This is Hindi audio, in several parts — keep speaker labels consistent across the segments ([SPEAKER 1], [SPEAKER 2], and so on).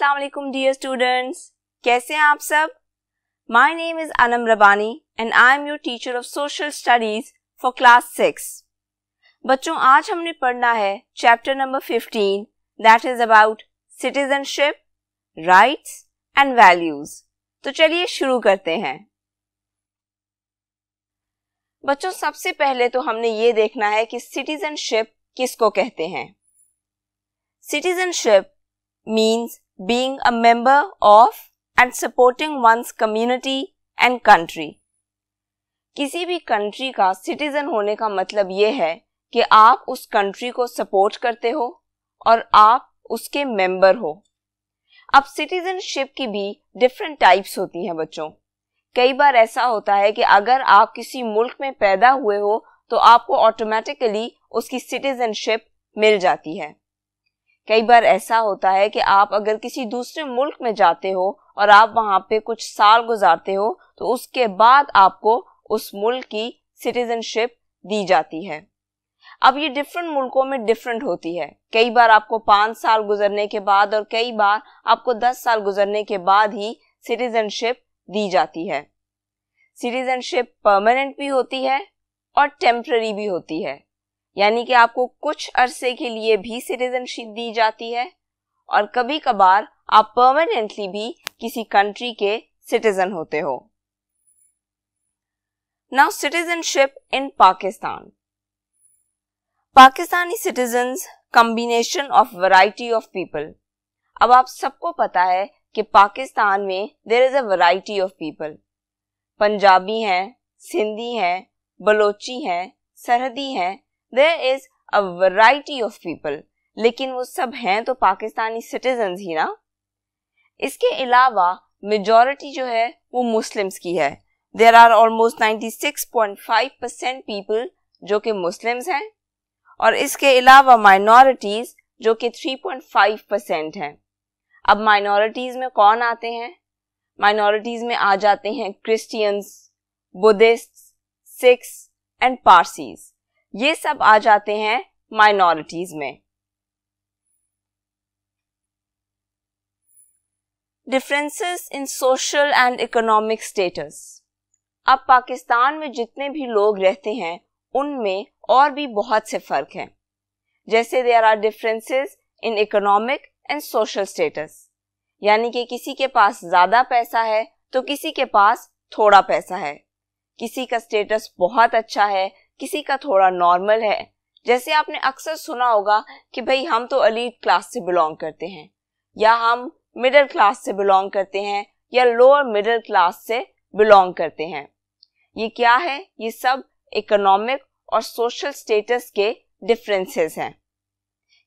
[SPEAKER 1] अस्सलाम वालेकुम डियर स्टूडेंट्स कैसे हैं आप सब my name is Anam Rabbani and I am your teacher of social studies for class six बच्चों आज हमने पढ़ना है chapter number fifteen that is about citizenship rights and values तो चलिए शुरू करते हैं बच्चों सबसे पहले तो हमने ये देखना है कि सिटीजनशिप किसको कहते हैं citizenship means being a member of and supporting one's community and country. किसी भी कंट्री का सिटीजन होने का मतलब ये है कि आप उस कंट्री को सपोर्ट करते हो और आप उसके मेंबर हो अब सिटीजनशिप की भी डिफरेंट टाइप्स होती हैं बच्चों कई बार ऐसा होता है कि अगर आप किसी मुल्क में पैदा हुए हो तो आपको ऑटोमेटिकली उसकी सिटीजनशिप मिल जाती है कई बार ऐसा होता है कि आप अगर किसी दूसरे मुल्क में जाते हो और आप वहाँ पे कुछ साल गुजारते हो तो उसके बाद आपको उस मुल्क की सिटीजनशिप दी जाती है अब ये डिफरेंट मुल्कों में डिफरेंट होती है कई बार आपको पाँच साल गुजरने के बाद और कई बार आपको दस साल गुजरने के बाद ही सिटीजनशिप दी जाती है सिटीजनशिप परमानेंट भी होती है और टेम्प्ररी भी होती है यानी कि आपको कुछ अरसे के लिए भी सिटीजनशिप दी जाती है और कभी कभार आप परमानेंटली भी किसी कंट्री के सिटीजन होते हो now citizenship in Pakistan Pakistani citizen combination of variety of people अब आप सबको पता है कि पाकिस्तान में there is a variety of people Punjabi हैं सिंधी हैं बलोची हैं सरहदी हैं there is a variety of people लेकिन वो सब हैं तो पाकिस्तानी सिटीजन ही ना इसके अलावा मेजोरिटी जो है वो मुस्लिम्स की है there are almost 96.5 percent people जो कि मुस्लिम्स हैं और इसके अलावा माइनॉरिटीज़ जो कि 3.5 परसेंट हैं अब माइनॉरिटीज़ में कौन आते हैं माइनॉरिटीज़ में आ जाते हैं Christians Buddhist Sikhs and Parsis ये सब आ जाते हैं माइनॉरिटीज में differences in social and economic status अब पाकिस्तान में जितने भी लोग रहते हैं उनमें और भी बहुत से फर्क हैं जैसे there are differences in economic and social status यानी कि किसी के पास ज़्यादा पैसा है तो किसी के पास थोड़ा पैसा है किसी का स्टेटस बहुत अच्छा है किसी का थोड़ा नॉर्मल है जैसे आपने अक्सर सुना होगा कि भाई हम तो अलीट क्लास से बिलोंग करते हैं या हम मिडिल क्लास से बिलोंग करते हैं या लोअर मिडिल क्लास से बिलोंग करते हैं ये क्या है ये सब इकोनॉमिक और सोशल स्टेटस के डिफरेंसेस हैं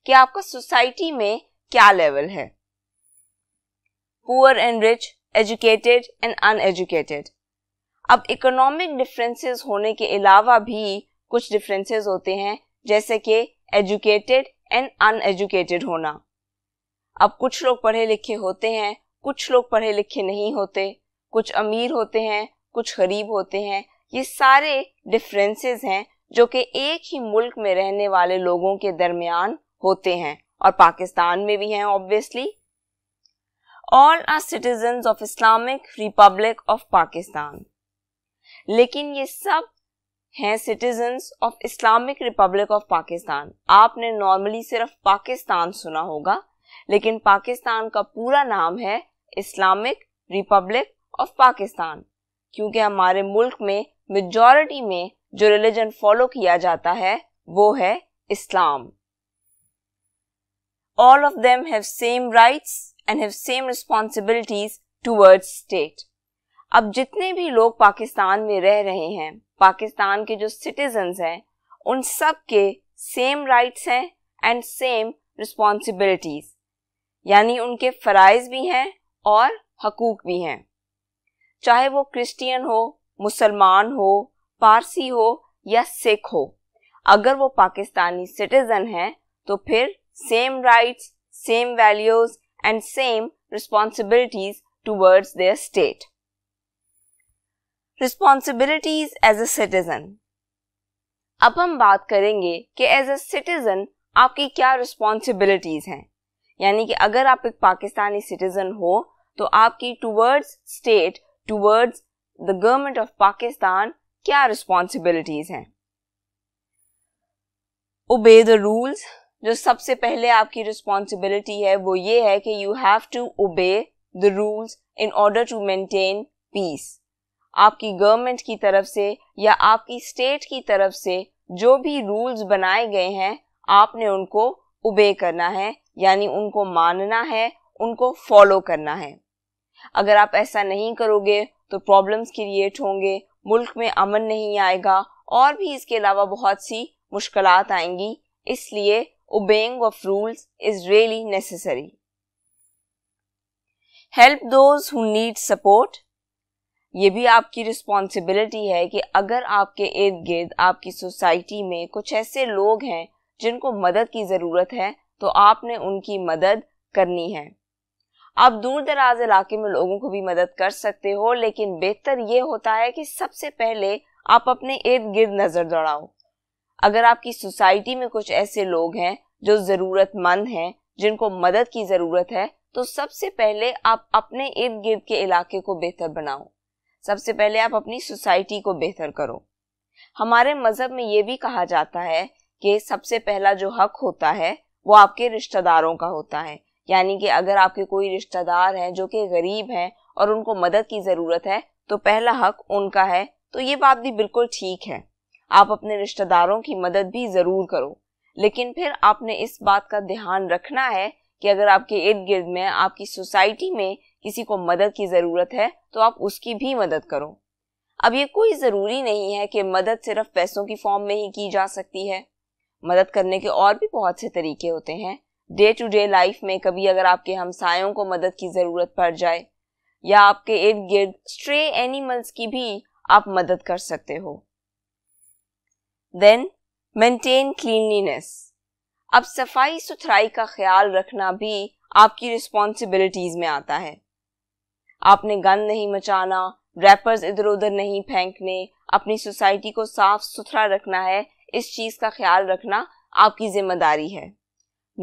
[SPEAKER 1] कि आपका सोसाइटी में क्या लेवल है poor and rich educated and uneducated अब इकोनॉमिक डिफरेंसेस होने के अलावा भी कुछ डिफरेंसेस होते हैं जैसे कि एजुकेटेड एंड अनएजुकेटेड होना अब कुछ लोग पढ़े लिखे होते हैं कुछ लोग पढ़े लिखे नहीं होते कुछ अमीर होते हैं कुछ गरीब होते हैं ये सारे डिफरेंसेस हैं जो कि एक ही मुल्क में रहने वाले लोगों के दरमियान होते हैं और पाकिस्तान में भी हैं obviously all are citizen of Islamic Republic of Pakistan लेकिन ये सब हैं citizens of Islamic Republic of Pakistan आपने नॉर्मली सिर्फ पाकिस्तान सुना होगा लेकिन पाकिस्तान का पूरा नाम है इस्लामिक रिपब्लिक ऑफ पाकिस्तान क्योंकि हमारे मुल्क में मेजॉरिटी में जो रिलीजन फॉलो किया जाता है वो है इस्लाम all of them have same rights and have same responsibilities towards state अब जितने भी लोग पाकिस्तान में रह रहे हैं पाकिस्तान के जो सिटीजन हैं उन सब के सेम राइट्स हैं एंड सेम रिस्पॉन्सिबिलिटीज यानी उनके फ़राइज़ भी हैं और हकूक भी हैं चाहे वो क्रिश्चियन हो मुसलमान हो पारसी हो या सिख हो अगर वो पाकिस्तानी सिटीज़न हैं तो फिर same rights same values and same responsibilities towards their state responsibilities as a citizen अब हम बात करेंगे कि एज ए सिटीजन आपकी क्या रिस्पॉन्सिबिलिटीज हैं यानी कि अगर आप एक पाकिस्तानी सिटीजन हो तो आपकी towards state towards the government of Pakistan क्या रिस्पॉन्सिबिलिटीज हैं ओबे द रूल्स जो सबसे पहले आपकी रिस्पॉन्सिबिलिटी है वो ये है कि you have to obey the rules in order to maintain peace आपकी गवर्नमेंट की तरफ से या आपकी स्टेट की तरफ से जो भी रूल्स बनाए गए हैं आपने उनको उबे करना है यानी उनको मानना है उनको फॉलो करना है अगर आप ऐसा नहीं करोगे तो प्रॉब्लम्स क्रिएट होंगे मुल्क में अमन नहीं आएगा और भी इसके अलावा बहुत सी मुश्किल आएंगी इसलिए obeying of rules is really necessary help those who need support ये भी आपकी रिस्पॉन्सिबिलिटी है कि अगर आपके इर्द गिर्द आपकी सोसाइटी में कुछ ऐसे लोग हैं जिनको मदद की ज़रूरत है तो आपने उनकी मदद करनी है आप दूर दराज इलाके में लोगों को भी मदद कर सकते हो लेकिन बेहतर ये होता है कि सबसे पहले आप अपने इर्द गिर्द नज़र दौड़ाओ अगर आपकी सोसाइटी में कुछ ऐसे लोग हैं जो ज़रूरतमंद हैं जिनको मदद की ज़रूरत है तो सबसे पहले आप अपने इर्द गिर्द के इलाके को बेहतर बनाओ सबसे पहले आप अपनी सोसाइटी को बेहतर करो हमारे मजहब में ये भी कहा जाता है कि सबसे पहला जो हक होता है वो आपके रिश्तेदारों का होता है यानी कि अगर आपके कोई रिश्तेदार हैं जो कि गरीब हैं और उनको मदद की ज़रूरत है तो पहला हक उनका है तो ये बात भी बिल्कुल ठीक है आप अपने रिश्तेदारों की मदद भी ज़रूर करो लेकिन फिर आपने इस बात का ध्यान रखना है कि अगर आपके इर्द गिर्द में आपकी सोसाइटी में किसी को मदद की ज़रूरत है तो आप उसकी भी मदद करो अब ये कोई ज़रूरी नहीं है कि मदद सिर्फ पैसों की फॉर्म में ही की जा सकती है मदद करने के और भी बहुत से तरीके होते हैं डे टू डे लाइफ में कभी अगर आपके हमसायों को मदद की ज़रूरत पड़ जाए या आपके इर्द गिर्द स्ट्रे एनिमल्स की भी आप मदद कर सकते हो देन मेंटेन क्लीनलीनेस अब सफाई सुथराई का ख्याल रखना भी आपकी रिस्पॉन्सिबिलिटीज में आता है आपने गंद नहीं मचाना रैपर्स इधर उधर नहीं फेंकने अपनी सोसाइटी को साफ सुथरा रखना है इस चीज का ख्याल रखना आपकी जिम्मेदारी है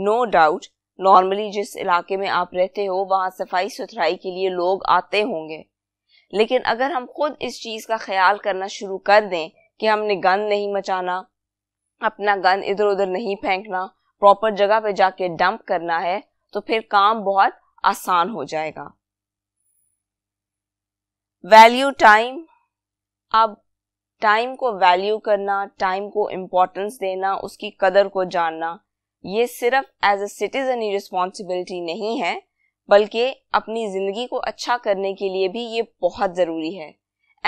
[SPEAKER 1] नो डाउट नॉर्मली जिस इलाके में आप रहते हो वहां सफाई सुथराई के लिए लोग आते होंगे लेकिन अगर हम खुद इस चीज़ का ख्याल करना शुरू कर दें कि हमने गंद नहीं मचाना अपना गंद इधर उधर नहीं फेंकना प्रॉपर जगह पे जाके डंप करना है तो फिर काम बहुत आसान हो जाएगा वैल्यू टाइम अब टाइम को वैल्यू करना टाइम को इम्पोर्टेंस देना उसकी कदर को जानना ये सिर्फ एज अ सिटीजन ही रिस्पॉन्सिबिलिटी नहीं है बल्कि अपनी ज़िंदगी को अच्छा करने के लिए भी ये बहुत ज़रूरी है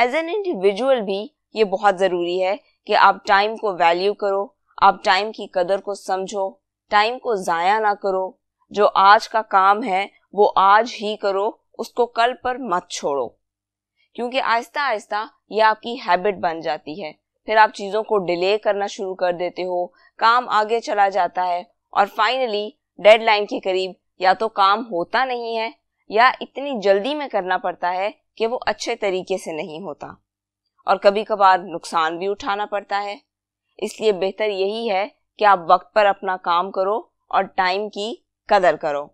[SPEAKER 1] एज एन इंडिविजुअल भी ये बहुत ज़रूरी है कि आप टाइम को वैल्यू करो आप टाइम की कदर को समझो टाइम को ज़ाया ना करो जो आज का काम है वो आज ही करो उसको कल पर मत छोड़ो क्योंकि आहिस्ता आहिस्ता ये आपकी हैबिट बन जाती है फिर आप चीज़ों को डिले करना शुरू कर देते हो काम आगे चला जाता है और फाइनली डेडलाइन के करीब या तो काम होता नहीं है या इतनी जल्दी में करना पड़ता है कि वो अच्छे तरीके से नहीं होता और कभी कभार नुकसान भी उठाना पड़ता है इसलिए बेहतर यही है कि आप वक्त पर अपना काम करो और टाइम की कदर करो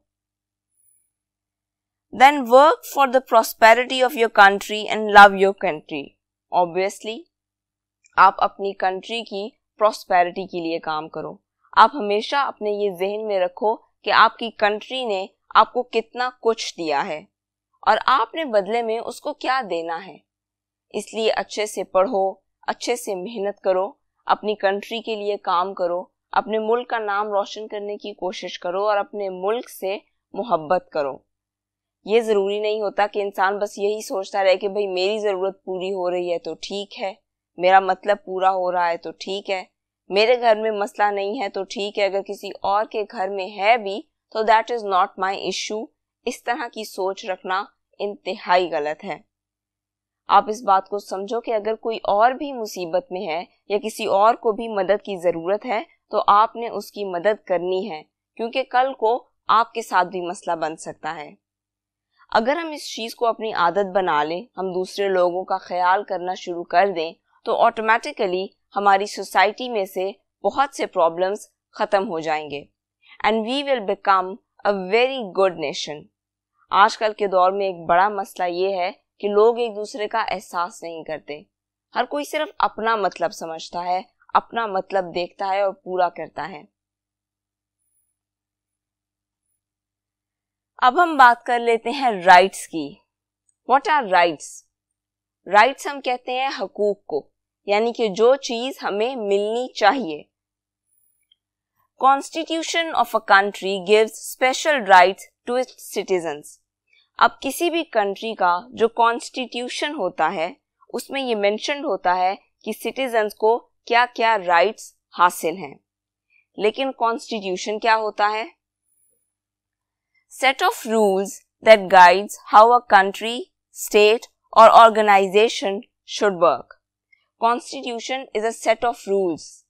[SPEAKER 1] then work for the prosperity of your country and love your country. Obviously, आप अपनी कंट्री की प्रॉस्पेरिटी के लिए काम करो आप हमेशा अपने ये जहन में रखो कि आपकी कंट्री ने आपको कितना कुछ दिया है और आपने बदले में उसको क्या देना है इसलिए अच्छे से पढ़ो अच्छे से मेहनत करो अपनी कंट्री के लिए काम करो अपने मुल्क का नाम रोशन करने की कोशिश करो और अपने मुल्क से मोहब्बत करो ये ज़रूरी नहीं होता कि इंसान बस यही सोचता रहे कि भाई मेरी ज़रूरत पूरी हो रही है तो ठीक है मेरा मतलब पूरा हो रहा है तो ठीक है मेरे घर में मसला नहीं है तो ठीक है अगर किसी और के घर में है भी तो that is not my issue इस तरह की सोच रखना इंतहाई गलत है आप इस बात को समझो कि अगर कोई और भी मुसीबत में है या किसी और को भी मदद की ज़रूरत है तो आपने उसकी मदद करनी है क्योंकि कल को आपके साथ भी मसला बन सकता है अगर हम इस चीज़ को अपनी आदत बना लें हम दूसरे लोगों का ख्याल करना शुरू कर दें तो ऑटोमेटिकली हमारी सोसाइटी में से बहुत से प्रॉब्लम्स ख़त्म हो जाएंगे and we will become a very good nation आजकल के दौर में एक बड़ा मसला ये है कि लोग एक दूसरे का एहसास नहीं करते हर कोई सिर्फ अपना मतलब समझता है अपना मतलब देखता है और पूरा करता है अब हम बात कर लेते हैं राइट्स की व्हाट आर राइट्स राइट्स हम कहते हैं हकूक को यानी कि जो चीज हमें मिलनी चाहिए constitution of a country gives special rights to its citizens अब किसी भी कंट्री का जो कॉन्स्टिट्यूशन होता है उसमें ये मैंशन होता है कि सिटीजन्स को क्या क्या राइट्स हासिल हैं लेकिन कॉन्स्टिट्यूशन क्या होता है set of rules that guides how a country, state or organization should work. Constitution is a set of rules.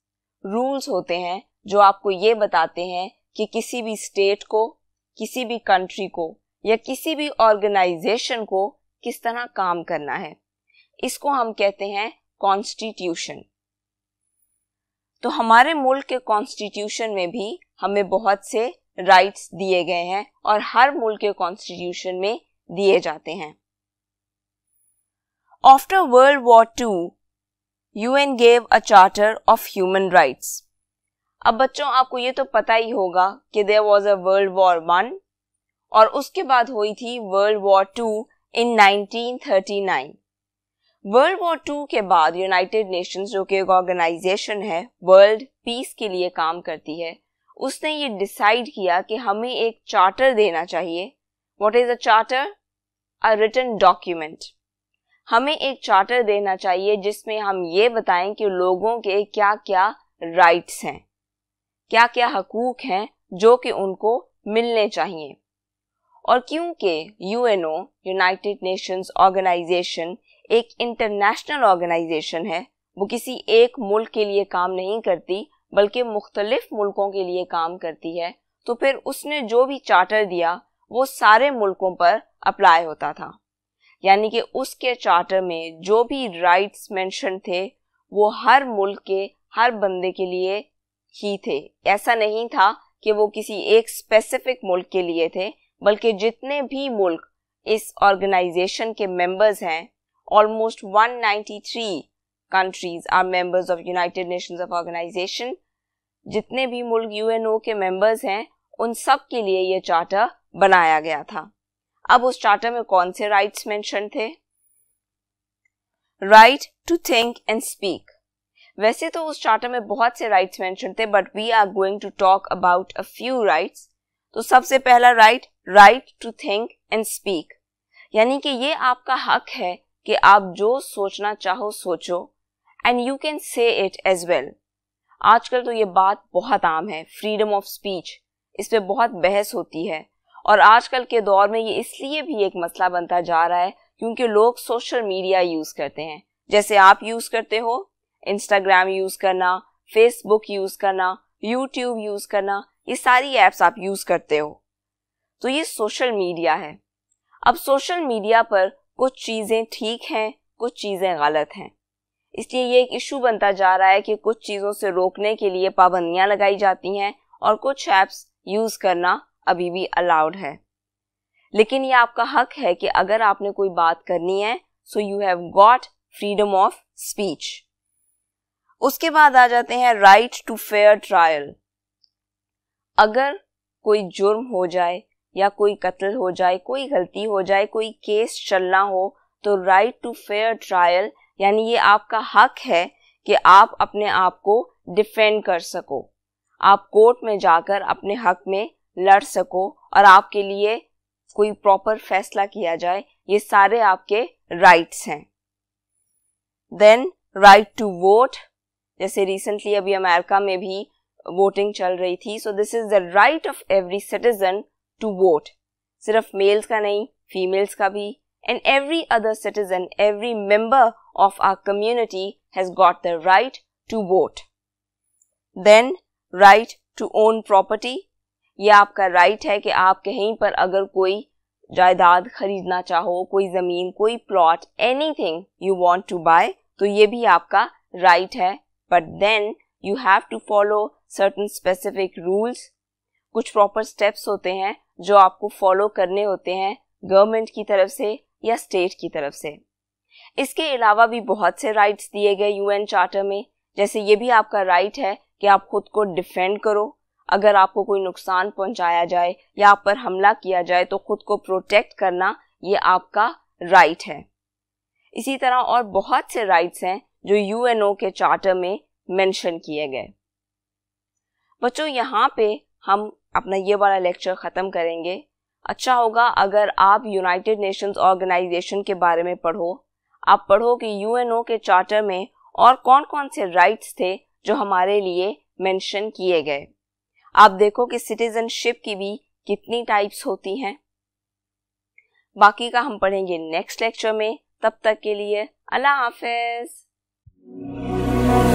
[SPEAKER 1] Rules होते हैं जो आपको ये बताते हैं कि किसी भी स्टेट को किसी भी कंट्री को या किसी भी ऑर्गेनाइजेशन को किस तरह काम करना है इसको हम कहते हैं कॉन्स्टिट्यूशन तो हमारे मुल्क के कॉन्स्टिट्यूशन में भी हमें बहुत से राइट्स दिए गए हैं और हर मुल्क के कॉन्स्टिट्यूशन में दिए जाते हैं after world war two UN gave a charter of human rights अब बच्चों आपको ये तो पता ही होगा कि there was a world war one और उसके बाद हुई थी world war two in 1939 world war two के बाद यूनाइटेड नेशंस जो कि एक ऑर्गेनाइजेशन है वर्ल्ड पीस के लिए काम करती है उसने ये डिसाइड किया कि हमें एक चार्टर देना चाहिए what is a charter a written document हमें एक चार्टर देना चाहिए जिसमें हम ये बताएं कि लोगों के क्या क्या राइट्स हैं क्या क्या हकूक हैं जो कि उनको मिलने चाहिए और क्योंकि यूएनओ यूनाइटेड नेशंस ऑर्गेनाइजेशन एक इंटरनेशनल ऑर्गेनाइजेशन है वो किसी एक मुल्क के लिए काम नहीं करती बल्कि मुख्तलिफ मुल्कों के लिए काम करती है तो फिर उसने जो भी चार्टर दिया वो सारे मुल्कों पर अप्लाई होता था यानी कि उसके चार्टर में जो भी राइट्स मेंशन थे वो हर मुल्क के हर बंदे के लिए ही थे ऐसा नहीं था कि वो किसी एक स्पेसिफिक मुल्क के लिए थे बल्कि जितने भी मुल्क इस ऑर्गेनाइजेशन के मेंबर्स हैं almost 193 countries are members of United Nations of Organization. जितने भी मुल्क यूएनओ के मेंबर्स हैं उन सब के लिए ये चार्टर बनाया गया था अब उस चार्टर में कौन से राइट्स मेंशन थे right to think and speak वैसे तो उस चार्टर में बहुत से राइट्स मेंशन थे but we are going to talk about a few rights तो सबसे पहला right right to think and speak यानी कि ये आपका हक है कि आप जो सोचना चाहो सोचो and you can say it as well आजकल तो ये बात बहुत आम है फ्रीडम ऑफ स्पीच इस पर बहुत बहस होती है और आजकल के दौर में ये इसलिए भी एक मसला बनता जा रहा है क्योंकि लोग सोशल मीडिया यूज़ करते हैं जैसे आप यूज़ करते हो इंस्टाग्राम यूज़ करना फेसबुक यूज़ करना यूट्यूब यूज़ करना ये सारी एप्स आप यूज़ करते हो तो ये सोशल मीडिया है अब सोशल मीडिया पर कुछ चीज़ें ठीक हैं कुछ चीज़ें गलत हैं इसलिए ये एक इशू बनता जा रहा है कि कुछ चीज़ों से रोकने के लिए पाबंदियां लगाई जाती हैं और कुछ ऐप्स यूज़ करना अभी भी अलाउड है लेकिन ये आपका हक है कि अगर आपने कोई बात करनी है so you have got freedom of speech उसके बाद आ जाते हैं राइट टू फेयर ट्रायल अगर कोई जुर्म हो जाए या कोई कत्ल हो जाए कोई गलती हो जाए कोई केस चलना हो तो राइट टू फेयर ट्रायल यानी ये आपका हक है कि आप अपने आप को डिफेंड कर सको आप कोर्ट में जाकर अपने हक में लड़ सको और आपके लिए कोई प्रॉपर फैसला किया जाए ये सारे आपके राइट्स हैं देन राइट टू वोट जैसे रिसेंटली अभी अमेरिका में भी वोटिंग चल रही थी so this is the right of every citizen to vote सिर्फ मेल्स का नहीं फीमेल्स का भी and every other citizen every member of our community has got the right to vote. Then right to own property. ये आपका राइट है कि आप कहीं पर अगर कोई जायदाद खरीदना चाहो कोई ज़मीन कोई plot anything you want to buy तो ये भी आपका राइट है but then you have to follow certain specific rules कुछ प्रॉपर स्टेप्स होते हैं जो आपको फॉलो करने होते हैं गवर्नमेंट की तरफ से या स्टेट की तरफ से इसके अलावा भी बहुत से राइट्स दिए गए यूएन चार्टर में जैसे ये भी आपका राइट है कि आप खुद को डिफेंड करो अगर आपको कोई नुकसान पहुंचाया जाए या आप पर हमला किया जाए तो खुद को प्रोटेक्ट करना ये आपका राइट है इसी तरह और बहुत से राइट्स हैं जो यूएनओ के चार्टर में मेंशन किए गए बच्चों यहाँ पे हम अपना ये वाला लेक्चर ख़त्म करेंगे अच्छा होगा अगर आप यूनाइटेड नेशंस ऑर्गेनाइजेशन के बारे में पढ़ो आप पढ़ो कि यूएनओ के चार्टर में और कौन कौन से राइट्स थे जो हमारे लिए मेंशन किए गए आप देखो कि सिटीजनशिप की भी कितनी टाइप्स होती हैं बाकी का हम पढ़ेंगे नेक्स्ट लेक्चर में तब तक के लिए अल्लाह हाफिज